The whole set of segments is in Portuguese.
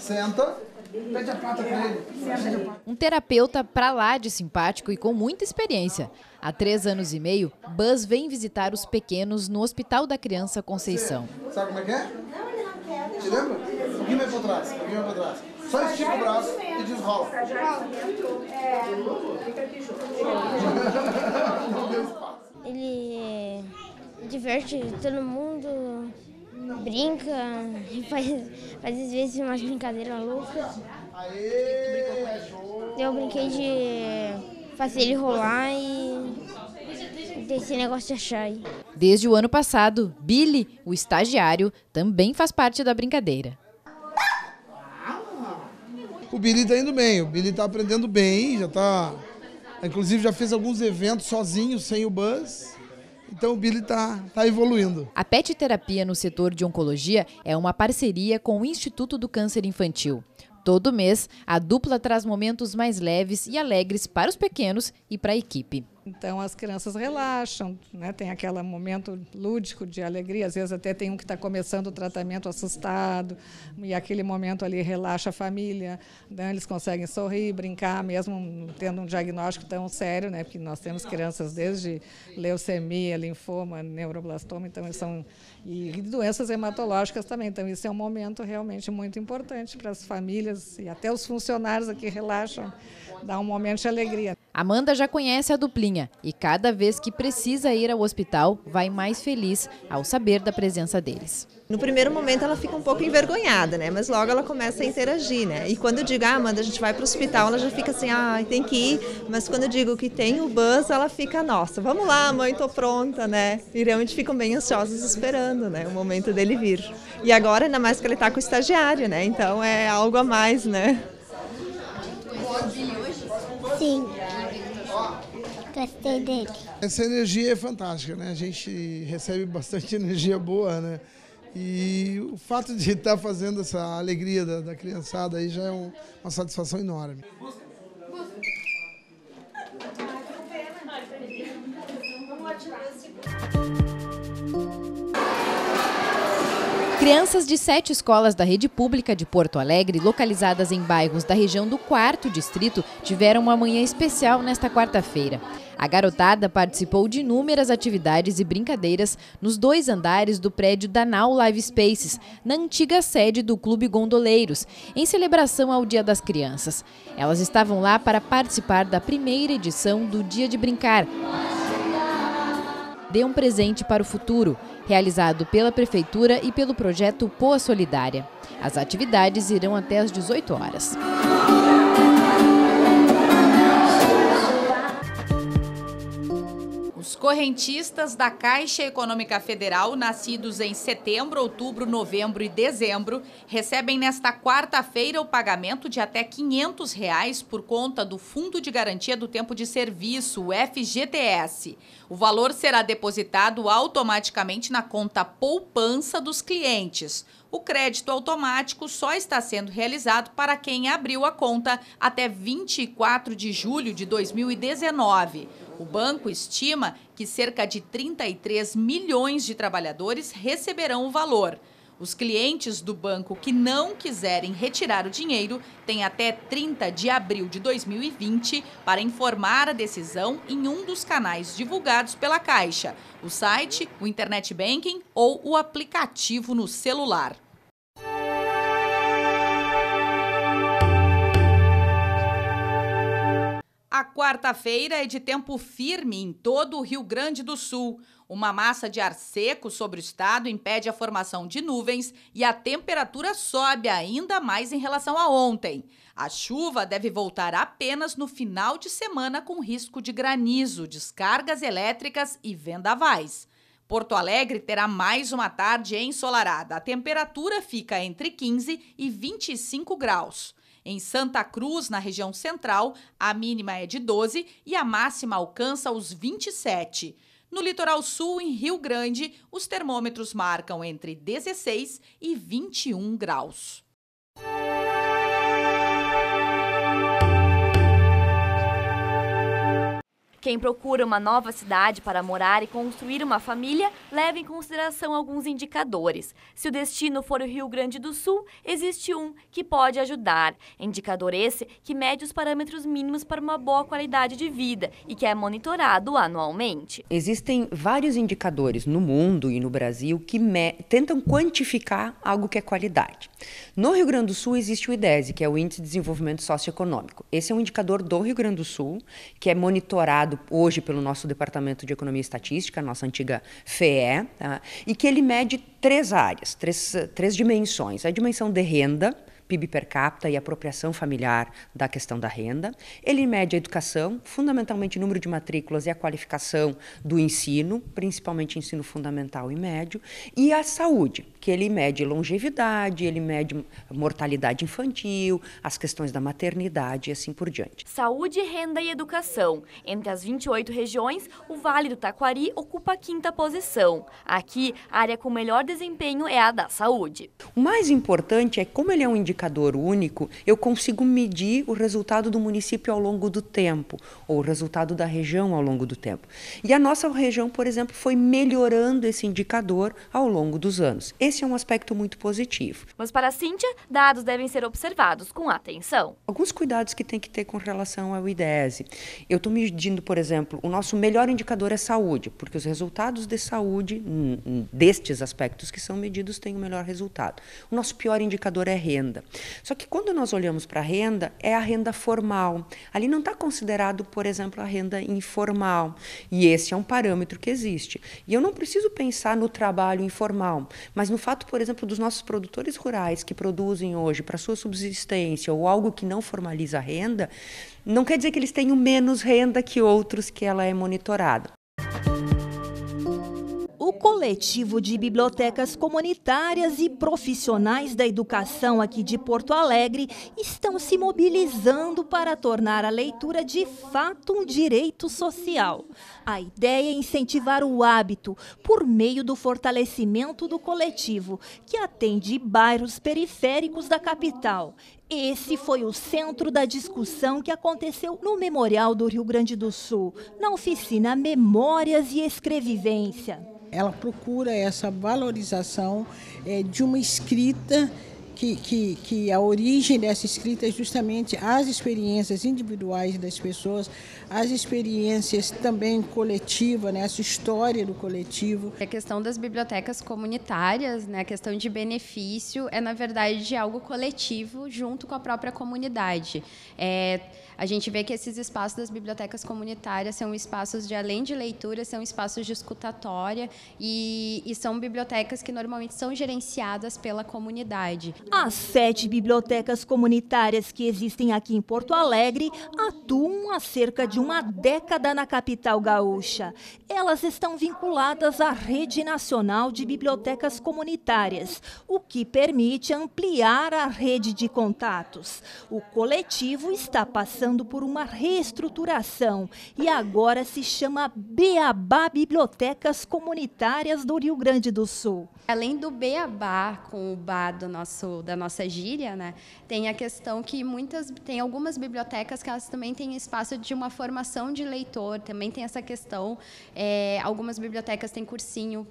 Senta. Pede a pata pra ele. Um terapeuta pra lá de simpático e com muita experiência. Há três anos e meio, Buzz vem visitar os pequenos no Hospital da Criança Conceição. Você sabe como é que é? é Te lembra? Um pouquinho mais pra trás, um pouquinho pra trás. Só estica o é braço e desrola. É ele diverte todo mundo brinca e faz, faz às vezes umas brincadeiras loucas. Eu brinquei de fazer ele rolar e desse negócio de achar Desde o ano passado, Billy, o estagiário, também faz parte da brincadeira. O Billy está indo bem, o Billy está aprendendo bem, já tá. Inclusive já fez alguns eventos sozinho, sem o Buzz. Então o Billy está tá evoluindo. A PET terapia no setor de oncologia é uma parceria com o Instituto do Câncer Infantil. Todo mês, a dupla traz momentos mais leves e alegres para os pequenos e para a equipe. Então as crianças relaxam, né? tem aquele momento lúdico de alegria, às vezes até tem um que está começando o tratamento assustado, e aquele momento ali relaxa a família, né? eles conseguem sorrir, brincar, mesmo tendo um diagnóstico tão sério, né? porque nós temos crianças desde leucemia, linfoma, neuroblastoma, então eles são e doenças hematológicas também. Então isso é um momento realmente muito importante para as famílias e até os funcionários aqui relaxam, dá um momento de alegria. Amanda já conhece a duplinha e cada vez que precisa ir ao hospital, vai mais feliz ao saber da presença deles. No primeiro momento ela fica um pouco envergonhada, né? Mas logo ela começa a interagir, né? E quando eu digo, ah, Amanda, a gente vai para o hospital, ela já fica assim, ah, tem que ir. Mas quando eu digo que tem o bus, ela fica, nossa, vamos lá, mãe, estou pronta, né? E realmente é ficam bem ansiosos esperando, né? O momento dele vir. E agora, ainda mais que ele está com o estagiário, né? Então é algo a mais, né? Sim. Gostei dele. Essa energia é fantástica, né? A gente recebe bastante energia boa, né? E o fato de estar fazendo essa alegria da, da criançada aí já é um, uma satisfação enorme. Vamos Crianças de sete escolas da rede pública de Porto Alegre, localizadas em bairros da região do 4 Distrito, tiveram uma manhã especial nesta quarta-feira. A garotada participou de inúmeras atividades e brincadeiras nos dois andares do prédio da Now Live Spaces, na antiga sede do Clube Gondoleiros, em celebração ao Dia das Crianças. Elas estavam lá para participar da primeira edição do Dia de Brincar. Dê um presente para o futuro realizado pela Prefeitura e pelo projeto Poa Solidária. As atividades irão até às 18 horas. correntistas da Caixa Econômica Federal, nascidos em setembro, outubro, novembro e dezembro, recebem nesta quarta-feira o pagamento de até R$ 500 reais por conta do Fundo de Garantia do Tempo de Serviço, o FGTS. O valor será depositado automaticamente na conta poupança dos clientes. O crédito automático só está sendo realizado para quem abriu a conta até 24 de julho de 2019. O banco estima que cerca de 33 milhões de trabalhadores receberão o valor. Os clientes do banco que não quiserem retirar o dinheiro têm até 30 de abril de 2020 para informar a decisão em um dos canais divulgados pela Caixa: o site, o internet banking ou o aplicativo no celular. A quarta-feira é de tempo firme em todo o Rio Grande do Sul. Uma massa de ar seco sobre o estado impede a formação de nuvens e a temperatura sobe ainda mais em relação a ontem. A chuva deve voltar apenas no final de semana com risco de granizo, descargas elétricas e vendavais. Porto Alegre terá mais uma tarde ensolarada. A temperatura fica entre 15 e 25 graus. Em Santa Cruz, na região central, a mínima é de 12 e a máxima alcança os 27. No litoral sul, em Rio Grande, os termômetros marcam entre 16 e 21 graus. Quem procura uma nova cidade para morar e construir uma família leva em consideração alguns indicadores. Se o destino for o Rio Grande do Sul, existe um que pode ajudar. Indicador esse que mede os parâmetros mínimos para uma boa qualidade de vida e que é monitorado anualmente. Existem vários indicadores no mundo e no Brasil que tentam quantificar algo que é qualidade. No Rio Grande do Sul existe o IDESE, que é o Índice de Desenvolvimento Socioeconômico. Esse é um indicador do Rio Grande do Sul que é monitorado hoje pelo nosso Departamento de Economia e Estatística, nossa antiga FEE, tá? e que ele mede três áreas, três, três dimensões. A dimensão de renda, PIB per capita e apropriação familiar da questão da renda. Ele mede a educação, fundamentalmente o número de matrículas e a qualificação do ensino, principalmente ensino fundamental e médio, e a saúde, que ele mede longevidade, ele mede mortalidade infantil, as questões da maternidade e assim por diante. Saúde, renda e educação. Entre as 28 regiões, o Vale do Taquari ocupa a quinta posição. Aqui, a área com melhor desempenho é a da saúde. O mais importante é como ele é um indicador indicador único, eu consigo medir o resultado do município ao longo do tempo, ou o resultado da região ao longo do tempo. E a nossa região, por exemplo, foi melhorando esse indicador ao longo dos anos. Esse é um aspecto muito positivo. Mas para a Cíntia, dados devem ser observados com atenção. Alguns cuidados que tem que ter com relação ao IDESE. Eu estou medindo, por exemplo, o nosso melhor indicador é saúde, porque os resultados de saúde, destes aspectos que são medidos, têm o melhor resultado. O nosso pior indicador é renda. Só que quando nós olhamos para a renda, é a renda formal. Ali não está considerado, por exemplo, a renda informal. E esse é um parâmetro que existe. E eu não preciso pensar no trabalho informal, mas no fato, por exemplo, dos nossos produtores rurais que produzem hoje para sua subsistência ou algo que não formaliza a renda, não quer dizer que eles tenham menos renda que outros que ela é monitorada. O coletivo de bibliotecas comunitárias e profissionais da educação aqui de Porto Alegre estão se mobilizando para tornar a leitura de fato um direito social. A ideia é incentivar o hábito por meio do fortalecimento do coletivo, que atende bairros periféricos da capital. Esse foi o centro da discussão que aconteceu no Memorial do Rio Grande do Sul, na oficina Memórias e Escrevivência ela procura essa valorização é, de uma escrita que, que, que a origem dessa escrita é justamente as experiências individuais das pessoas, as experiências também coletivas, né, essa história do coletivo. A questão das bibliotecas comunitárias, né, a questão de benefício, é na verdade de algo coletivo junto com a própria comunidade. É, a gente vê que esses espaços das bibliotecas comunitárias são espaços de além de leitura, são espaços de escutatória e, e são bibliotecas que normalmente são gerenciadas pela comunidade. As sete bibliotecas comunitárias que existem aqui em Porto Alegre atuam há cerca de uma década na capital gaúcha. Elas estão vinculadas à Rede Nacional de Bibliotecas Comunitárias, o que permite ampliar a rede de contatos. O coletivo está passando por uma reestruturação e agora se chama Beabá Bibliotecas Comunitárias do Rio Grande do Sul. Além do Beabá, com o Bá do nosso da nossa gíria, né? Tem a questão que muitas, tem algumas bibliotecas que elas também têm espaço de uma formação de leitor, também tem essa questão. É, algumas bibliotecas têm cursinho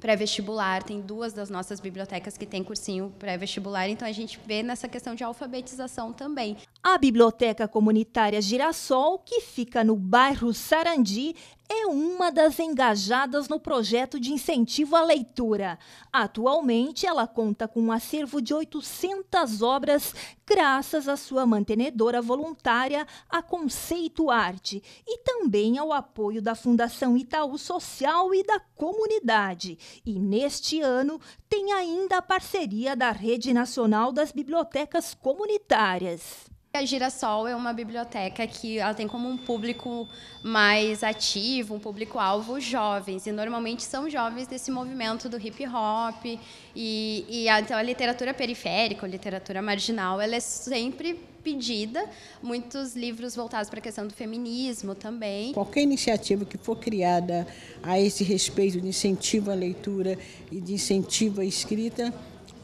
pré-vestibular, tem duas das nossas bibliotecas que têm cursinho pré-vestibular, então a gente vê nessa questão de alfabetização também. A Biblioteca Comunitária Girassol, que fica no bairro Sarandi, é uma das engajadas no projeto de incentivo à leitura. Atualmente, ela conta com um acervo de 800 obras, graças à sua mantenedora voluntária, a Conceito Arte, e também ao apoio da Fundação Itaú Social e da comunidade. E neste ano, tem ainda a parceria da Rede Nacional das Bibliotecas Comunitárias. A Girassol é uma biblioteca que ela tem como um público mais ativo, um público-alvo jovens, e normalmente são jovens desse movimento do hip hop, e, e então a literatura periférica, a literatura marginal, ela é sempre pedida, muitos livros voltados para a questão do feminismo também. Qualquer iniciativa que for criada a esse respeito de incentivo à leitura e de incentivo à escrita,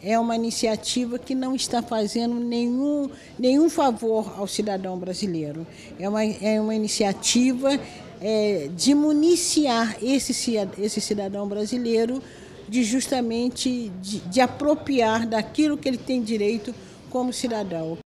é uma iniciativa que não está fazendo nenhum, nenhum favor ao cidadão brasileiro. É uma, é uma iniciativa é, de municiar esse, esse cidadão brasileiro de justamente de, de apropriar daquilo que ele tem direito como cidadão.